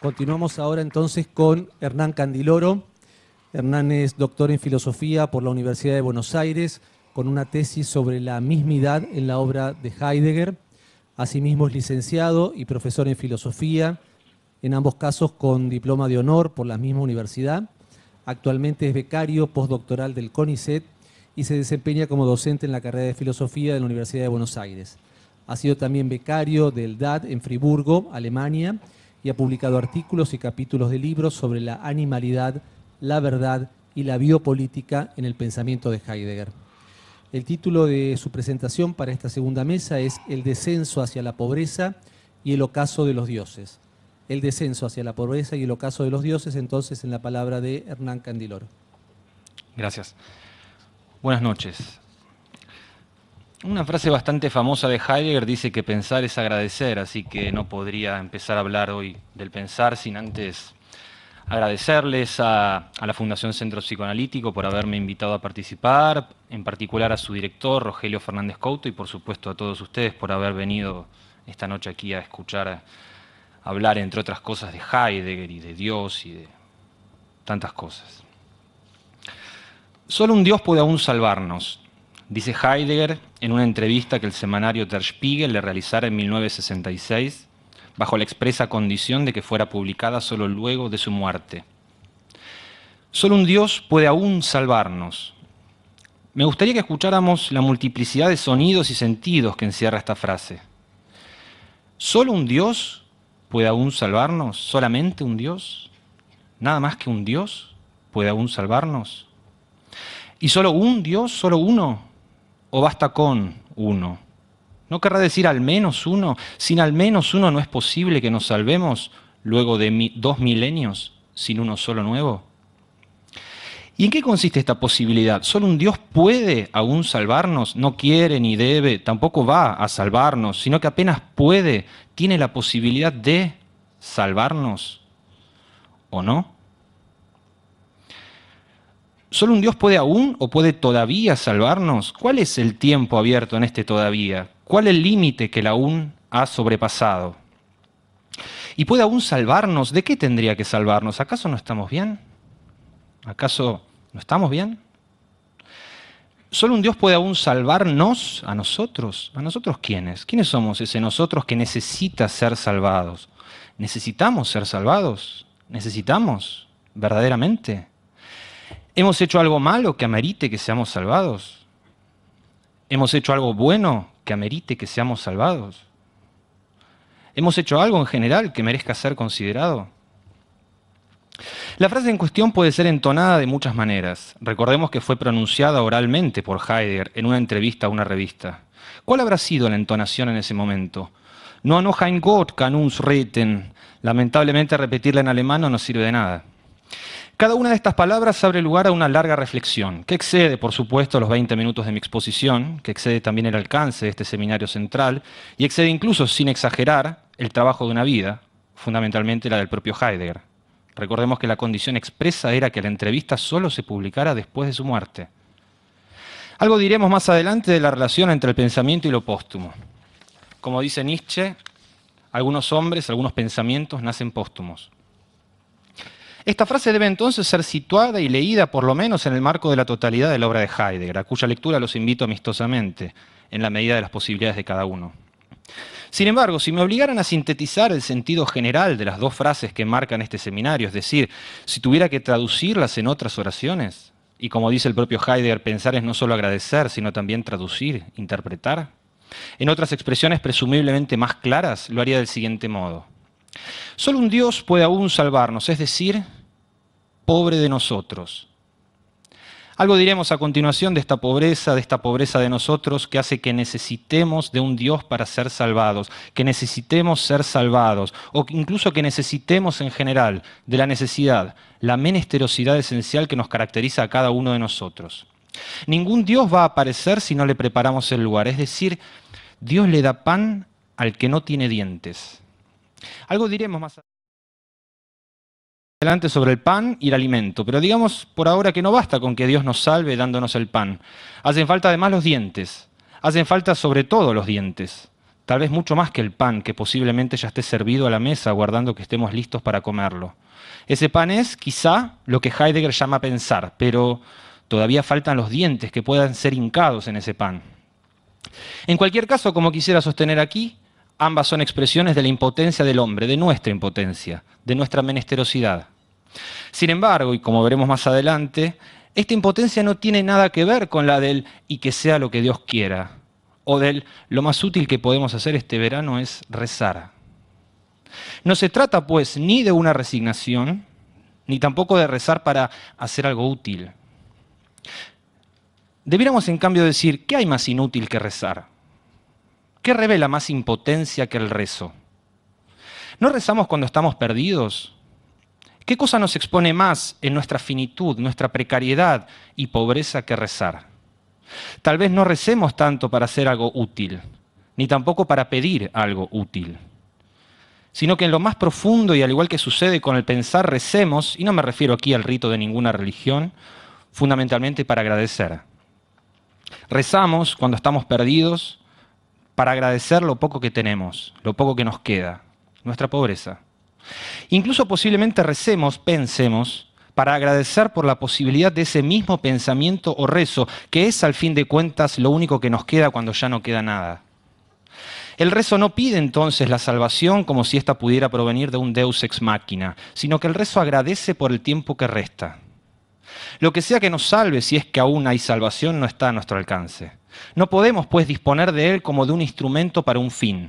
Continuamos ahora entonces con Hernán Candiloro. Hernán es doctor en filosofía por la Universidad de Buenos Aires, con una tesis sobre la mismidad en la obra de Heidegger. Asimismo es licenciado y profesor en filosofía, en ambos casos con diploma de honor por la misma universidad. Actualmente es becario postdoctoral del CONICET y se desempeña como docente en la carrera de filosofía de la Universidad de Buenos Aires. Ha sido también becario del DAD en Friburgo, Alemania, ha publicado artículos y capítulos de libros sobre la animalidad, la verdad y la biopolítica en el pensamiento de Heidegger. El título de su presentación para esta segunda mesa es El descenso hacia la pobreza y el ocaso de los dioses. El descenso hacia la pobreza y el ocaso de los dioses, entonces en la palabra de Hernán Candiloro. Gracias. Buenas noches. Una frase bastante famosa de Heidegger dice que pensar es agradecer, así que no podría empezar a hablar hoy del pensar sin antes agradecerles a, la Fundación Centro Psicoanalítico por haberme invitado a participar, en particular a su director, Rogelio Fernández Couto, y por supuesto a todos ustedes por haber venido esta noche aquí a escuchar hablar, entre otras cosas, de Heidegger y de Dios y de tantas cosas. Solo un Dios puede aún salvarnos, Dice Heidegger en una entrevista que el semanario Der Spiegel le realizara en 1966, bajo la expresa condición de que fuera publicada solo luego de su muerte. Solo un Dios puede aún salvarnos. Me gustaría que escucháramos la multiplicidad de sonidos y sentidos que encierra esta frase. ¿Solo un Dios puede aún salvarnos? ¿Solamente un Dios? ¿Nada más que un Dios puede aún salvarnos? ¿Y solo un Dios, solo uno, o basta con uno? ¿No querrá decir al menos uno? Sin al menos uno no es posible que nos salvemos luego de dos milenios sin uno solo nuevo. ¿Y en qué consiste esta posibilidad? ¿Solo un Dios puede aún salvarnos? No quiere ni debe, tampoco va a salvarnos, sino que apenas puede, tiene la posibilidad de salvarnos. ¿O no? ¿Solo un Dios puede aún o puede todavía salvarnos? ¿Cuál es el tiempo abierto en este todavía? ¿Cuál es el límite que el aún ha sobrepasado? ¿Y puede aún salvarnos? ¿De qué tendría que salvarnos? ¿Acaso no estamos bien? ¿Acaso no estamos bien? Solo un Dios puede aún salvarnos a nosotros. ¿A nosotros quiénes? ¿Quiénes somos ese nosotros que necesita ser salvados? ¿Necesitamos ser salvados? ¿Necesitamos verdaderamente? ¿Hemos hecho algo malo que amerite que seamos salvados? ¿Hemos hecho algo bueno que amerite que seamos salvados? ¿Hemos hecho algo en general que merezca ser considerado? La frase en cuestión puede ser entonada de muchas maneras. Recordemos que fue pronunciada oralmente por Heidegger en una entrevista a una revista. ¿Cuál habrá sido la entonación en ese momento? No, no, Gott kann uns retten. Lamentablemente repetirla en alemán no sirve de nada. Cada una de estas palabras abre lugar a una larga reflexión, que excede, por supuesto, los 20 minutos de mi exposición, que excede también el alcance de este seminario central, y excede incluso, sin exagerar, el trabajo de una vida, fundamentalmente la del propio Heidegger. Recordemos que la condición expresa era que la entrevista solo se publicara después de su muerte. Algo diremos más adelante de la relación entre el pensamiento y lo póstumo. Como dice Nietzsche, algunos hombres, algunos pensamientos nacen póstumos. Esta frase debe entonces ser situada y leída por lo menos en el marco de la totalidad de la obra de Heidegger, a cuya lectura los invito amistosamente, en la medida de las posibilidades de cada uno. Sin embargo, si me obligaran a sintetizar el sentido general de las dos frases que marcan este seminario, es decir, si tuviera que traducirlas en otras oraciones, y como dice el propio Heidegger, pensar es no solo agradecer, sino también traducir, interpretar, en otras expresiones presumiblemente más claras, lo haría del siguiente modo. Solo un Dios puede aún salvarnos, es decir, pobre de nosotros. Algo diremos a continuación de esta pobreza, de esta pobreza de nosotros que hace que necesitemos de un Dios para ser salvados, que necesitemos ser salvados, o incluso que necesitemos en general de la necesidad, la menesterosidad esencial que nos caracteriza a cada uno de nosotros. Ningún Dios va a aparecer si no le preparamos el lugar, es decir, Dios le da pan al que no tiene dientes. Algo diremos más adelante sobre el pan y el alimento, pero digamos por ahora que no basta con que Dios nos salve dándonos el pan. Hacen falta además los dientes, hacen falta sobre todo los dientes, tal vez mucho más que el pan que posiblemente ya esté servido a la mesa guardando que estemos listos para comerlo. Ese pan es quizá lo que Heidegger llama pensar, pero todavía faltan los dientes que puedan ser hincados en ese pan. En cualquier caso, como quisiera sostener aquí, Ambas son expresiones de la impotencia del hombre, de nuestra impotencia, de nuestra menesterosidad. Sin embargo, y como veremos más adelante, esta impotencia no tiene nada que ver con la del y que sea lo que Dios quiera, o del lo más útil que podemos hacer este verano es rezar. No se trata pues ni de una resignación, ni tampoco de rezar para hacer algo útil. Debiéramos en cambio decir, ¿qué hay más inútil que rezar? ¿Qué revela más impotencia que el rezo? ¿No rezamos cuando estamos perdidos? ¿Qué cosa nos expone más en nuestra finitud, nuestra precariedad y pobreza que rezar? Tal vez no recemos tanto para hacer algo útil, ni tampoco para pedir algo útil, sino que en lo más profundo y al igual que sucede con el pensar, recemos, y no me refiero aquí al rito de ninguna religión, fundamentalmente para agradecer. Rezamos cuando estamos perdidos, para agradecer lo poco que tenemos, lo poco que nos queda, nuestra pobreza. Incluso posiblemente recemos, pensemos, para agradecer por la posibilidad de ese mismo pensamiento o rezo, que es al fin de cuentas lo único que nos queda cuando ya no queda nada. El rezo no pide entonces la salvación como si ésta pudiera provenir de un deus ex machina, sino que el rezo agradece por el tiempo que resta. Lo que sea que nos salve, si es que aún hay salvación, no está a nuestro alcance. No podemos, pues, disponer de Él como de un instrumento para un fin.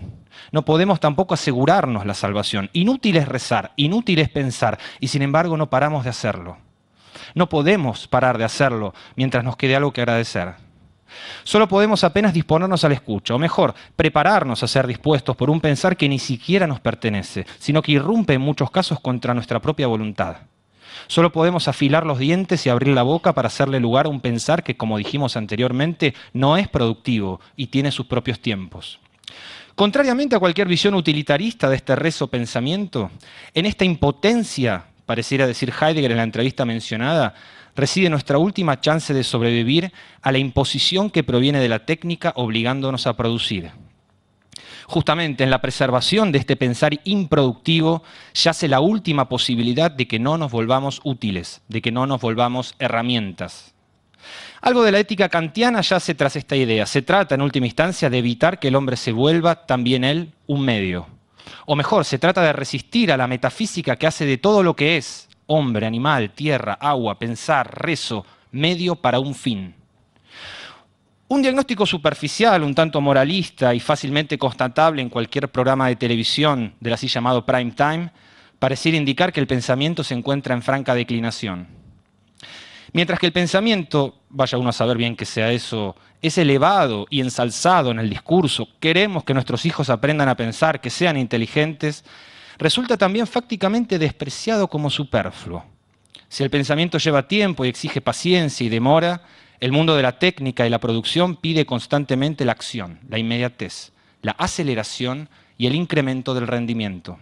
No podemos tampoco asegurarnos la salvación. Inútil es rezar, inútil es pensar, y sin embargo no paramos de hacerlo. No podemos parar de hacerlo mientras nos quede algo que agradecer. Solo podemos apenas disponernos al escucha, o mejor, prepararnos a ser dispuestos por un pensar que ni siquiera nos pertenece, sino que irrumpe en muchos casos contra nuestra propia voluntad. Solo podemos afilar los dientes y abrir la boca para hacerle lugar a un pensar que, como dijimos anteriormente, no es productivo y tiene sus propios tiempos. Contrariamente a cualquier visión utilitarista de este rezo pensamiento, en esta impotencia, pareciera decir Heidegger en la entrevista mencionada, reside nuestra última chance de sobrevivir a la imposición que proviene de la técnica obligándonos a producir. Justamente en la preservación de este pensar improductivo yace la última posibilidad de que no nos volvamos útiles, de que no nos volvamos herramientas. Algo de la ética kantiana yace tras esta idea. Se trata, en última instancia, de evitar que el hombre se vuelva, también él, un medio. O mejor, se trata de resistir a la metafísica que hace de todo lo que es, hombre, animal, tierra, agua, pensar, rezo, medio para un fin. Un diagnóstico superficial, un tanto moralista y fácilmente constatable en cualquier programa de televisión del así llamado prime time, pareciera indicar que el pensamiento se encuentra en franca declinación. Mientras que el pensamiento, vaya uno a saber bien que sea eso, es elevado y ensalzado en el discurso, queremos que nuestros hijos aprendan a pensar, que sean inteligentes, resulta también fácticamente despreciado como superfluo. Si el pensamiento lleva tiempo y exige paciencia y demora, el mundo de la técnica y la producción pide constantemente la acción, la inmediatez, la aceleración y el incremento del rendimiento.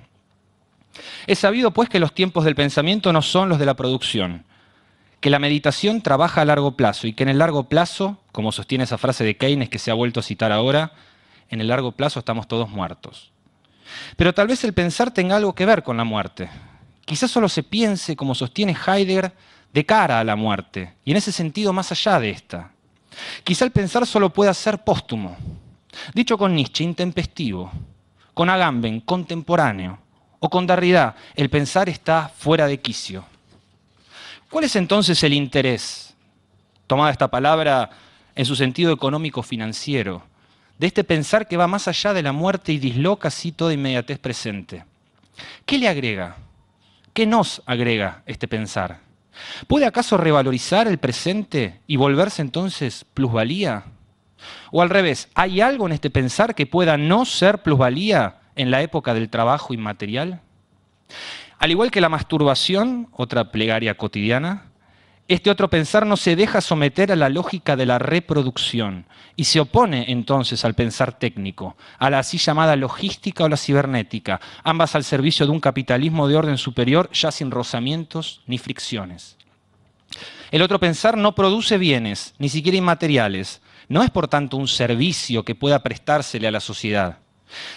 Es sabido pues que los tiempos del pensamiento no son los de la producción, que la meditación trabaja a largo plazo y que en el largo plazo, como sostiene esa frase de Keynes que se ha vuelto a citar ahora, en el largo plazo estamos todos muertos. Pero tal vez el pensar tenga algo que ver con la muerte. Quizás solo se piense, como sostiene Heidegger, de cara a la muerte, y en ese sentido más allá de esta. Quizá el pensar solo pueda ser póstumo, dicho con Nietzsche, intempestivo, con Agamben, contemporáneo, o con Derrida, el pensar está fuera de quicio. ¿Cuál es entonces el interés, tomada esta palabra en su sentido económico-financiero, de este pensar que va más allá de la muerte y disloca así toda inmediatez presente? ¿Qué le agrega? ¿Qué nos agrega este pensar? ¿Puede acaso revalorizar el presente y volverse entonces plusvalía? O al revés, ¿hay algo en este pensar que pueda no ser plusvalía en la época del trabajo inmaterial? Al igual que la masturbación, otra plegaria cotidiana, este otro pensar no se deja someter a la lógica de la reproducción y se opone entonces al pensar técnico, a la así llamada logística o la cibernética, ambas al servicio de un capitalismo de orden superior ya sin rozamientos ni fricciones. El otro pensar no produce bienes, ni siquiera inmateriales, no es por tanto un servicio que pueda prestársele a la sociedad.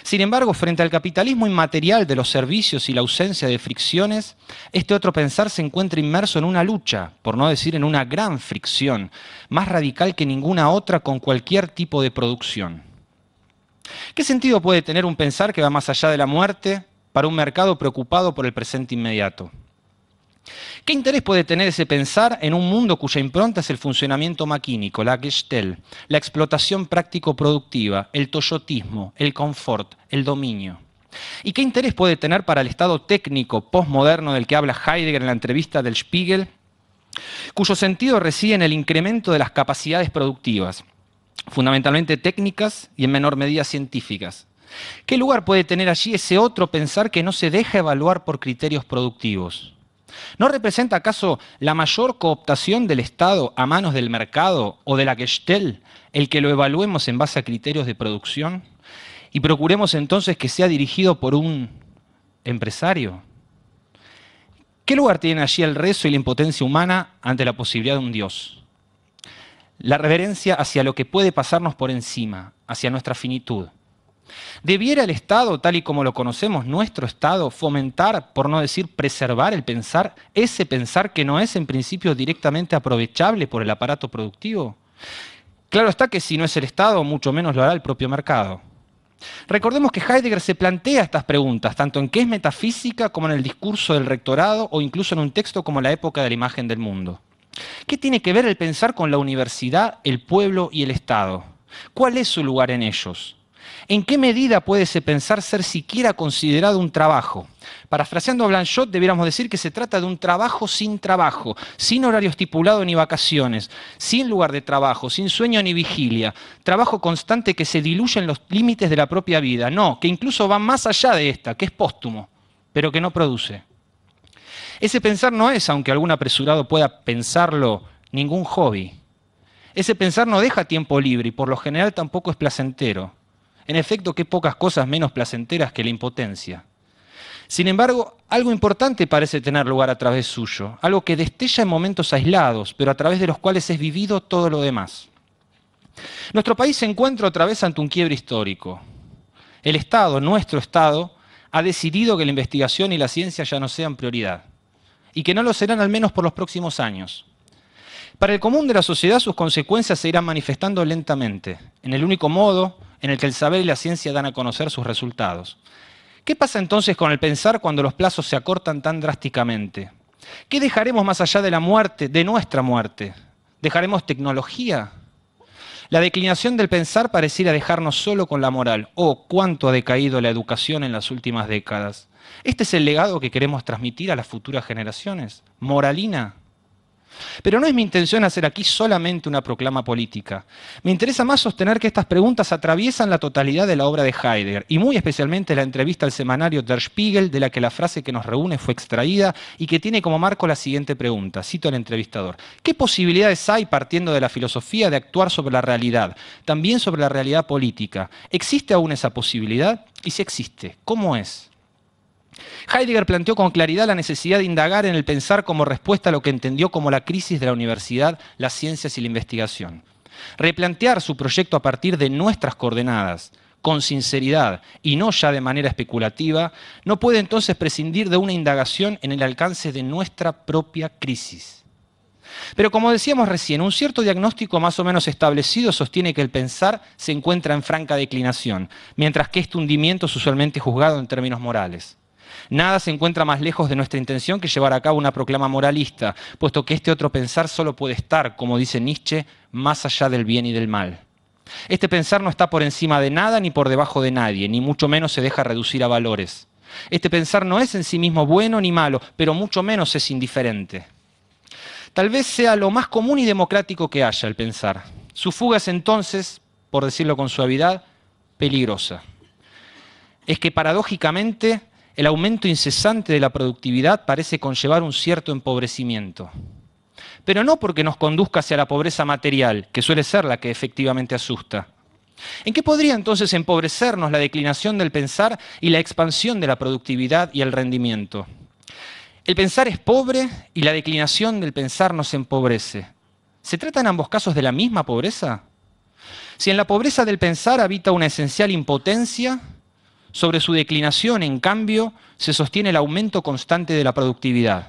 Sin embargo, frente al capitalismo inmaterial de los servicios y la ausencia de fricciones, este otro pensar se encuentra inmerso en una lucha, por no decir en una gran fricción, más radical que ninguna otra con cualquier tipo de producción. ¿Qué sentido puede tener un pensar que va más allá de la muerte para un mercado preocupado por el presente inmediato? ¿Qué interés puede tener ese pensar en un mundo cuya impronta es el funcionamiento maquínico, la gestel, la explotación práctico-productiva, el toyotismo, el confort, el dominio? ¿Y qué interés puede tener para el estado técnico postmoderno del que habla Heidegger en la entrevista del Spiegel, cuyo sentido reside en el incremento de las capacidades productivas, fundamentalmente técnicas y en menor medida científicas? ¿Qué lugar puede tener allí ese otro pensar que no se deja evaluar por criterios productivos? ¿No representa acaso la mayor cooptación del Estado a manos del mercado o de la Gestell el que lo evaluemos en base a criterios de producción? Y procuremos entonces que sea dirigido por un empresario. ¿Qué lugar tiene allí el rezo y la impotencia humana ante la posibilidad de un Dios? La reverencia hacia lo que puede pasarnos por encima, hacia nuestra finitud. ¿Debiera el Estado, tal y como lo conocemos, nuestro Estado, fomentar, por no decir preservar el pensar, ese pensar que no es en principio directamente aprovechable por el aparato productivo? Claro está que si no es el Estado, mucho menos lo hará el propio mercado. Recordemos que Heidegger se plantea estas preguntas, tanto en qué es metafísica como en el discurso del rectorado o incluso en un texto como La época de la imagen del mundo. ¿Qué tiene que ver el pensar con la universidad, el pueblo y el Estado? ¿Cuál es su lugar en ellos? ¿En qué medida puede ese pensar ser siquiera considerado un trabajo? Parafraseando a Blanchot, debiéramos decir que se trata de un trabajo sin trabajo, sin horario estipulado ni vacaciones, sin lugar de trabajo, sin sueño ni vigilia, trabajo constante que se diluye en los límites de la propia vida, no, que incluso va más allá de esta, que es póstumo, pero que no produce. Ese pensar no es, aunque algún apresurado pueda pensarlo, ningún hobby. Ese pensar no deja tiempo libre y por lo general tampoco es placentero. En efecto, qué pocas cosas menos placenteras que la impotencia. Sin embargo, algo importante parece tener lugar a través suyo, algo que destella en momentos aislados, pero a través de los cuales es vivido todo lo demás. Nuestro país se encuentra otra vez ante un quiebre histórico. El Estado, nuestro Estado, ha decidido que la investigación y la ciencia ya no sean prioridad, y que no lo serán al menos por los próximos años. Para el común de la sociedad sus consecuencias se irán manifestando lentamente, en el único modo en el que el saber y la ciencia dan a conocer sus resultados. ¿Qué pasa entonces con el pensar cuando los plazos se acortan tan drásticamente? ¿Qué dejaremos más allá de la muerte, de nuestra muerte? ¿Dejaremos tecnología? La declinación del pensar pareciera dejarnos solo con la moral. Oh, cuánto ha decaído la educación en las últimas décadas. ¿Este es el legado que queremos transmitir a las futuras generaciones? ¿Moralina? Pero no es mi intención hacer aquí solamente una proclama política. Me interesa más sostener que estas preguntas atraviesan la totalidad de la obra de Heidegger, y muy especialmente la entrevista al semanario Der Spiegel, de la que la frase que nos reúne fue extraída y que tiene como marco la siguiente pregunta, cito al entrevistador. ¿Qué posibilidades hay partiendo de la filosofía de actuar sobre la realidad, también sobre la realidad política? ¿Existe aún esa posibilidad? Y si existe, ¿cómo es? Heidegger planteó con claridad la necesidad de indagar en el pensar como respuesta a lo que entendió como la crisis de la universidad, las ciencias y la investigación. Replantear su proyecto a partir de nuestras coordenadas, con sinceridad y no ya de manera especulativa, no puede entonces prescindir de una indagación en el alcance de nuestra propia crisis. Pero como decíamos recién, un cierto diagnóstico más o menos establecido sostiene que el pensar se encuentra en franca declinación, mientras que este hundimiento es usualmente juzgado en términos morales. Nada se encuentra más lejos de nuestra intención que llevar a cabo una proclama moralista, puesto que este otro pensar solo puede estar, como dice Nietzsche, más allá del bien y del mal. Este pensar no está por encima de nada ni por debajo de nadie, ni mucho menos se deja reducir a valores. Este pensar no es en sí mismo bueno ni malo, pero mucho menos es indiferente. Tal vez sea lo más común y democrático que haya el pensar. Su fuga es entonces, por decirlo con suavidad, peligrosa. Es que paradójicamente el aumento incesante de la productividad parece conllevar un cierto empobrecimiento. Pero no porque nos conduzca hacia la pobreza material, que suele ser la que efectivamente asusta. ¿En qué podría entonces empobrecernos la declinación del pensar y la expansión de la productividad y el rendimiento? El pensar es pobre y la declinación del pensar nos empobrece. ¿Se trata en ambos casos de la misma pobreza? Si en la pobreza del pensar habita una esencial impotencia, sobre su declinación, en cambio, se sostiene el aumento constante de la productividad.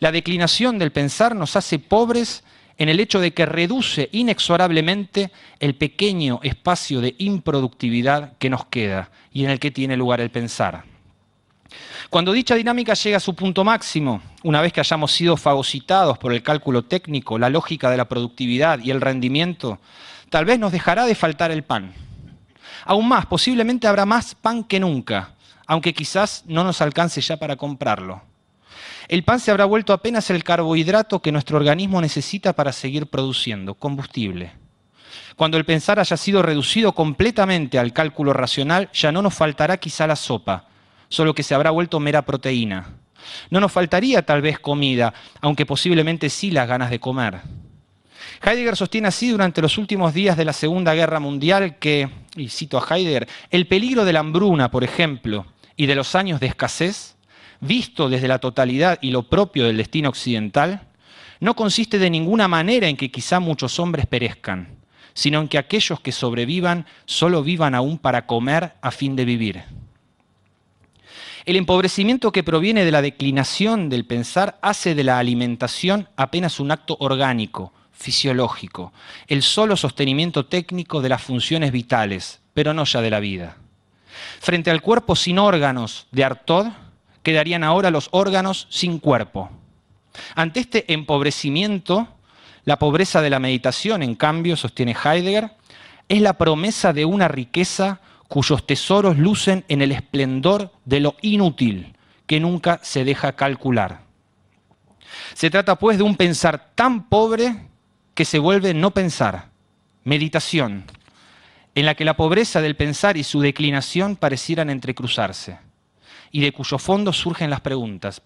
La declinación del pensar nos hace pobres en el hecho de que reduce inexorablemente el pequeño espacio de improductividad que nos queda y en el que tiene lugar el pensar. Cuando dicha dinámica llega a su punto máximo, una vez que hayamos sido fagocitados por el cálculo técnico, la lógica de la productividad y el rendimiento, tal vez nos dejará de faltar el pan. Aún más, posiblemente habrá más pan que nunca, aunque quizás no nos alcance ya para comprarlo. El pan se habrá vuelto apenas el carbohidrato que nuestro organismo necesita para seguir produciendo, combustible. Cuando el pensar haya sido reducido completamente al cálculo racional, ya no nos faltará quizá la sopa, solo que se habrá vuelto mera proteína. No nos faltaría tal vez comida, aunque posiblemente sí las ganas de comer. Heidegger sostiene así durante los últimos días de la Segunda Guerra Mundial que y cito a Heidegger, el peligro de la hambruna, por ejemplo, y de los años de escasez, visto desde la totalidad y lo propio del destino occidental, no consiste de ninguna manera en que quizá muchos hombres perezcan, sino en que aquellos que sobrevivan solo vivan aún para comer a fin de vivir. El empobrecimiento que proviene de la declinación del pensar hace de la alimentación apenas un acto orgánico, fisiológico, el solo sostenimiento técnico de las funciones vitales, pero no ya de la vida. Frente al cuerpo sin órganos de Artaud, quedarían ahora los órganos sin cuerpo. Ante este empobrecimiento, la pobreza de la meditación, en cambio, sostiene Heidegger, es la promesa de una riqueza cuyos tesoros lucen en el esplendor de lo inútil, que nunca se deja calcular. Se trata pues de un pensar tan pobre que se vuelve no pensar, meditación, en la que la pobreza del pensar y su declinación parecieran entrecruzarse, y de cuyo fondo surgen las preguntas,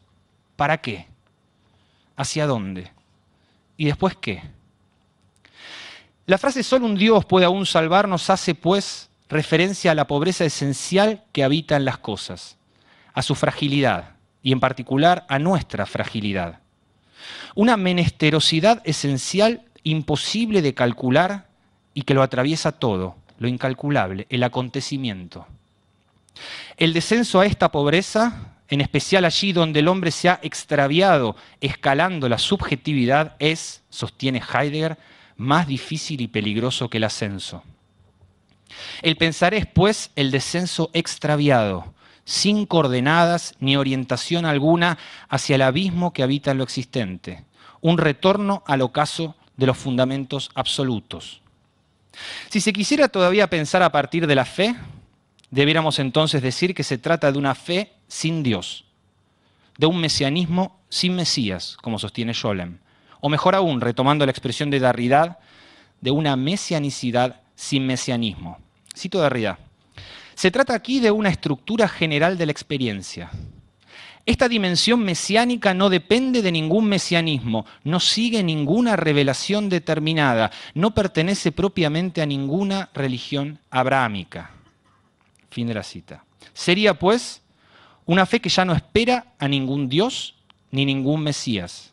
¿para qué? ¿Hacia dónde? ¿Y después qué? La frase solo un Dios puede aún salvarnos hace pues referencia a la pobreza esencial que habita en las cosas, a su fragilidad y en particular a nuestra fragilidad. Una menesterosidad esencial imposible de calcular y que lo atraviesa todo, lo incalculable, el acontecimiento. El descenso a esta pobreza, en especial allí donde el hombre se ha extraviado escalando la subjetividad, es, sostiene Heidegger, más difícil y peligroso que el ascenso. El pensar es, pues, el descenso extraviado, sin coordenadas ni orientación alguna hacia el abismo que habita en lo existente, un retorno al ocaso de los fundamentos absolutos. Si se quisiera todavía pensar a partir de la fe, debiéramos entonces decir que se trata de una fe sin Dios, de un mesianismo sin Mesías, como sostiene Scholem, o mejor aún, retomando la expresión de Derrida, de una mesianicidad sin mesianismo. Cito Derrida. Se trata aquí de una estructura general de la experiencia, esta dimensión mesiánica no depende de ningún mesianismo, no sigue ninguna revelación determinada, no pertenece propiamente a ninguna religión abrahámica. Fin de la cita. Sería pues una fe que ya no espera a ningún Dios ni ningún Mesías.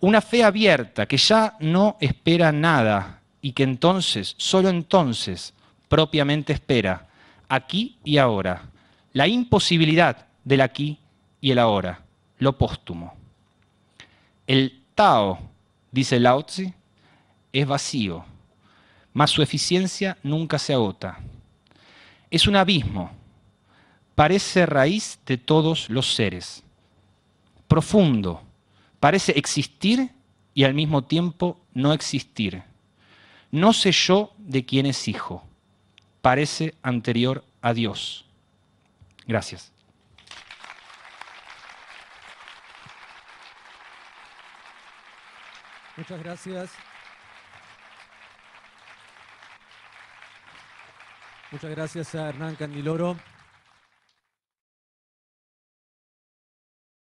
Una fe abierta que ya no espera nada y que entonces, solo entonces, propiamente espera, aquí y ahora, la imposibilidad del aquí y el ahora, lo póstumo. El Tao, dice Lao es vacío, mas su eficiencia nunca se agota. Es un abismo, parece raíz de todos los seres, profundo, parece existir y al mismo tiempo no existir. No sé yo de quién es hijo, parece anterior a Dios. Gracias. Muchas gracias. Muchas gracias a Hernán Candiloro.